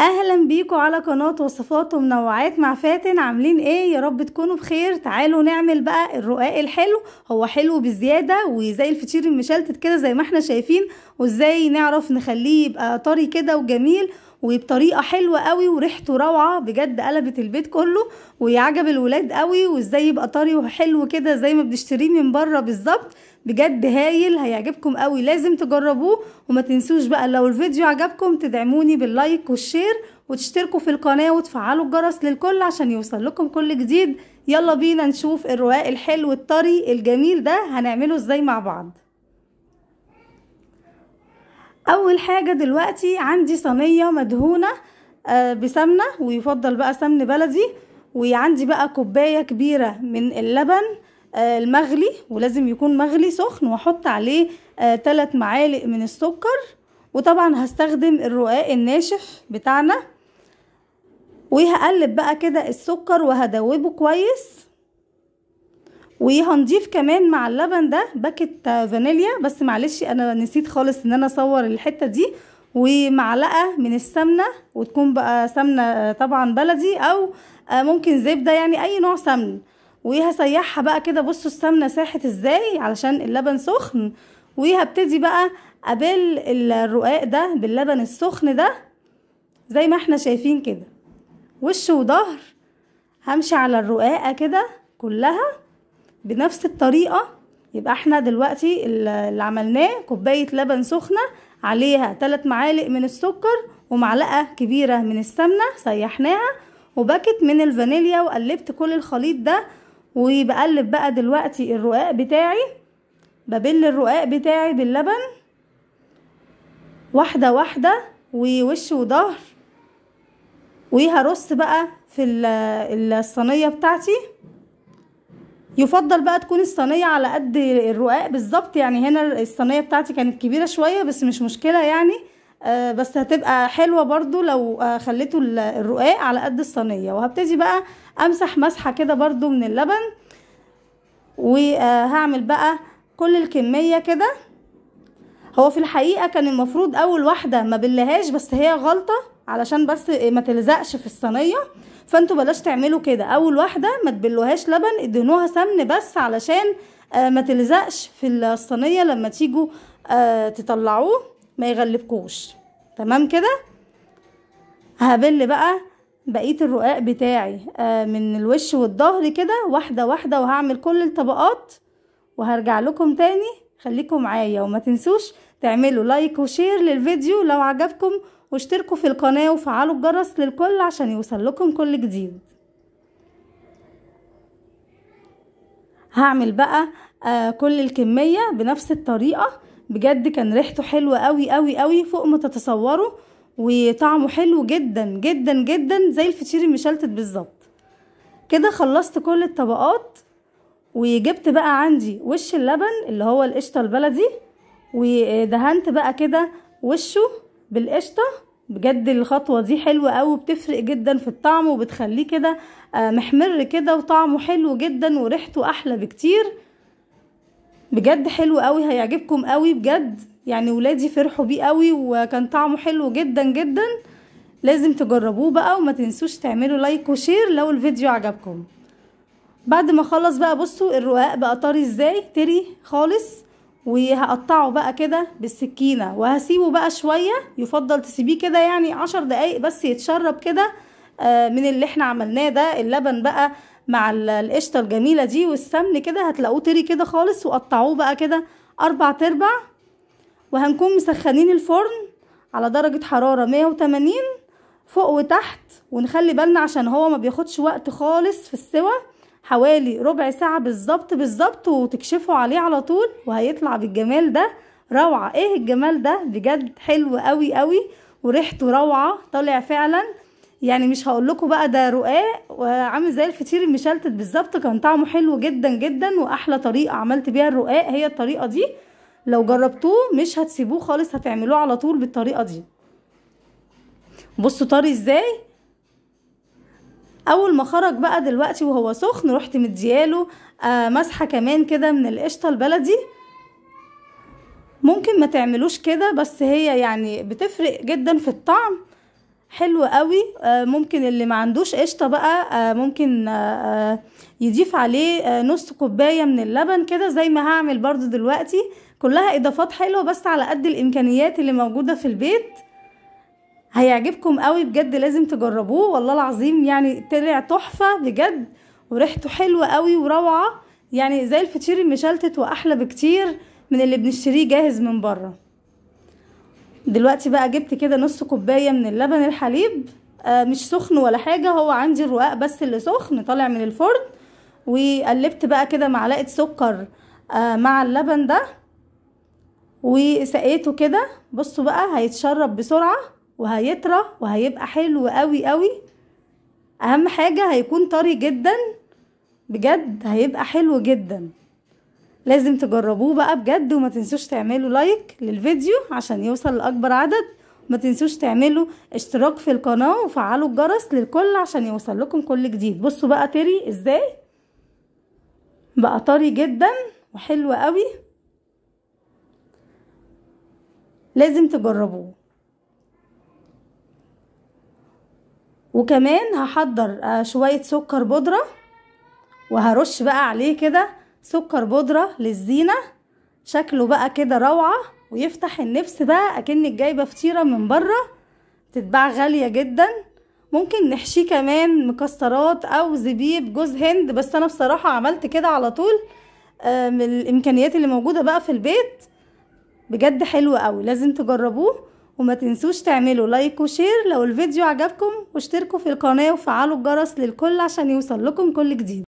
اهلا بيكم على قناة وصفات ومنوعات مع فاتن عاملين ايه يا رب تكونوا بخير تعالوا نعمل بقى الرقاق الحلو هو حلو بزيادة وزي الفطير المشلتت كده زي ما احنا شايفين وازاي نعرف نخليه يبقى طري كده وجميل وبطريقه حلوه قوي وريحته روعه بجد قلبت البيت كله ويعجب الولاد قوي وازاي يبقى طري وحلو كده زي ما بنشتريه من بره بالظبط بجد هايل هيعجبكم قوي لازم تجربوه وما تنسوش بقى لو الفيديو عجبكم تدعموني باللايك والشير وتشتركوا في القناة وتفعلوا الجرس للكل عشان يوصل لكم كل جديد يلا بينا نشوف الرواق الحلو الطري الجميل ده هنعمله ازاي مع بعض اول حاجة دلوقتي عندي صينية مدهونة آه، بسمنة ويفضل بقى سمن بلدي وعندي بقى كوباية كبيرة من اللبن آه، المغلي ولازم يكون مغلي سخن واحط عليه ثلاث آه، معالق من السكر وطبعا هستخدم الرقاق الناشف بتاعنا وهقلب بقى كده السكر وهدوبه كويس وهنضيف كمان مع اللبن ده باكت فانيليا بس معلش انا نسيت خالص ان انا اصور الحته دي ومعلقه من السمنه وتكون بقى سمنه آه، طبعا بلدي او ممكن زبده يعني اي نوع سمن وهسيحها بقى كده بصوا السمنه ساحت ازاي علشان اللبن سخن وهبتدي بقى ابل الرقاق ده باللبن السخن ده زي ما احنا شايفين كده وش وظهر همشي على الرقاقه كده كلها بنفس الطريقه يبقى احنا دلوقتي اللي عملناه كوبايه لبن سخنه عليها 3 معالق من السكر ومعلقه كبيره من السمنه سيحناها وباكت من الفانيليا وقلبت كل الخليط ده وبقلب بقى دلوقتي الرقاق بتاعي ببل الرقاق بتاعي باللبن واحدة واحدة ووش وظهر وهرص بقى في الصينية بتاعتي يفضل بقى تكون الصينية على قد الرقاق بالظبط يعني هنا الصينية بتاعتي كانت كبيرة شوية بس مش مشكلة يعني آه، بس هتبقى حلوه برضو لو آه، خليتوا الرقاق على قد الصينيه وهبتدي بقى امسح مسحه كده برضو من اللبن وهعمل آه، بقى كل الكميه كده هو في الحقيقه كان المفروض اول واحده ما بلهاش بس هي غلطه علشان بس ما تلزقش في الصينيه فانتوا بلاش تعملوا كده اول واحده ما تبلوهاش لبن ادهنوها سمن بس علشان ما تلزقش في الصينيه لما تيجوا تطلعوه ما يغلبكوش تمام كده هبل بقى بقيه الرقاق بتاعي آه من الوش والظهر كده واحده واحده وهعمل كل الطبقات وهرجع لكم تاني خليكم معايا وما تنسوش تعملوا لايك وشير للفيديو لو عجبكم واشتركوا في القناه وفعلوا الجرس للكل عشان يوصل لكم كل جديد هعمل بقى آه كل الكميه بنفس الطريقه بجد كان ريحته حلوة قوي قوي قوي فوق ما تتصوروا وطعمه حلو جدا جدا جدا زي الفتير المشلتت بالظبط كده خلصت كل الطبقات وجبت بقى عندي وش اللبن اللي هو القشطة البلدي ودهنت بقى كده وشه بالقشطة بجد الخطوة دي حلوة قوي بتفرق جدا في الطعم وبتخليه كده آه، محمر كده وطعمه حلو جدا وريحته أحلى بكتير بجد حلو قوي هيعجبكم قوي بجد يعني ولادي فرحوا بيه قوي وكان طعمه حلو جدا جدا لازم تجربوه بقى وما تنسوش تعملوا لايك وشير لو الفيديو عجبكم بعد ما خلص بقى بصوا الرقاق بقى طري ازاي تري خالص وهقطعه بقى كده بالسكينه وهسيبه بقى شويه يفضل تسيبيه كده يعني عشر دقايق بس يتشرب كده آه، من اللي احنا عملناه ده اللبن بقى مع القشطة الجميلة دي والسمن كده هتلاقوه طري كده خالص وقطعوه بقى كده أربع تربع وهنكون مسخنين الفرن على درجة حرارة 180 فوق وتحت ونخلي بالنا عشان هو ما بياخدش وقت خالص في السوى حوالي ربع ساعة بالظبط بالظبط وتكشفوا عليه على طول وهيطلع بالجمال ده روعة ايه الجمال ده بجد حلو قوي قوي وريحته روعة طالع فعلا يعني مش هقول لكم بقى ده رقاق وعامل زي الفطير المشلتت بالظبط كان طعمه حلو جدا جدا واحلى طريقه عملت بيها الرقاق هي الطريقه دي لو جربتوه مش هتسيبوه خالص هتعملوه على طول بالطريقه دي بصوا طري ازاي اول ما خرج بقى دلوقتي وهو سخن رحت مدياله آه مسحه كمان كده من القشطه البلدي ممكن ما تعملوش كده بس هي يعني بتفرق جدا في الطعم حلو قوي آه، ممكن اللي ما عندوش قشطه بقى آه، ممكن آه، يضيف عليه نص كوبايه من اللبن كده زي ما هعمل برضو دلوقتي كلها اضافات حلوه بس على قد الامكانيات اللي موجوده في البيت هيعجبكم قوي بجد لازم تجربوه والله العظيم يعني طلع تحفه بجد وريحته حلوه قوي وروعه يعني زي الفطير المشلتت واحلى بكتير من اللي بنشتريه جاهز من بره دلوقتي بقى جبت كده نص كوبايه من اللبن الحليب آه، مش سخن ولا حاجه هو عندي الرقاق بس اللي سخن طالع من الفرن وقلبت بقى كده معلقه سكر آه، مع اللبن ده وسقيته كده بصوا بقى هيتشرب بسرعه وهيطرى وهيبقى حلو قوي قوي اهم حاجه هيكون طري جدا بجد هيبقى حلو جدا لازم تجربوه بقى بجد وما تنسوش تعملوا لايك للفيديو عشان يوصل لأكبر عدد ما تنسوش تعملوا اشتراك في القناة وفعلوا الجرس للكل عشان يوصل لكم كل جديد بصوا بقى طري ازاي بقى طري جدا وحلو قوي لازم تجربوه وكمان هحضر آه، شوية سكر بودرة وهرش بقى عليه كده سكر بودرة للزينة شكله بقى كده روعة ويفتح النفس بقى اكنك جايبة فطيرة من بره تتباع غالية جدا ممكن نحشيه كمان مكسرات او زبيب جوز هند بس انا بصراحة عملت كده على طول من الامكانيات اللي موجودة بقى في البيت بجد حلو قوي لازم تجربوه وما تنسوش تعملوا لايك وشير لو الفيديو عجبكم واشتركوا في القناة وفعلوا الجرس للكل عشان يوصل لكم كل جديد